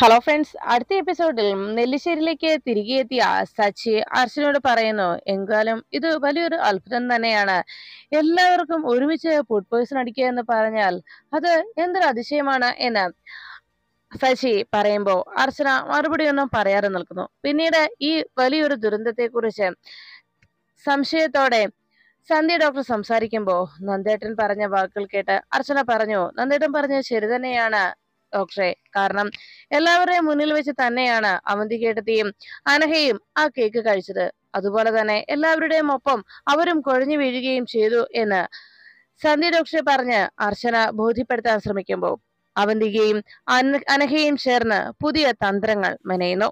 hello friends അടുത്ത എപ്പിസോഡിൽ നെല്ലിശ്ശേരിയിലേക്ക് തിരികെ എത്തിയ സച്ചി അർച്ചനോട് പറയുന്നു എങ്കാലും ഇത് വലിയൊരു അത്ഭുതം തന്നെയാണ് എല്ലാവർക്കും ഒരുമിച്ച് ഫുഡ് പോയ്സൺ അടിക്കുക എന്ന് പറഞ്ഞാൽ അത് എന്തൊരു അതിശയമാണ് എന്ന് സച്ചി പറയുമ്പോൾ അർച്ചന മറുപടിയൊന്നും പറയാതെ നിൽക്കുന്നു പിന്നീട് ഈ വലിയൊരു ദുരന്തത്തെക്കുറിച്ച് സംശയത്തോടെ സന്ധ്യ ഡോക്ടർ സംസാരിക്കുമ്പോൾ നന്ദേട്ടൻ പറഞ്ഞ വാക്കുകൾ കേട്ട് അർച്ചന പറഞ്ഞു നന്ദേട്ടൻ പറഞ്ഞത് ശരി തന്നെയാണ് ഡോക്ടറെ കാരണം എല്ലാവരുടെയും മുന്നിൽ വെച്ച് തന്നെയാണ് കേട്ടത്തിയും അനഹയും ആ കേക്ക് കഴിച്ചത് അതുപോലെ തന്നെ എല്ലാവരുടെയും ഒപ്പം അവരും കുഴഞ്ഞു വീഴുകയും ചെയ്തു എന്ന് സന്ധ്യ ഡോക്ടറെ പറഞ്ഞ് അർച്ചന ബോധ്യപ്പെടുത്താൻ ശ്രമിക്കുമ്പോൾ അവന്തികയും അനഹയും ചേർന്ന് പുതിയ തന്ത്രങ്ങൾ മെനയുന്നു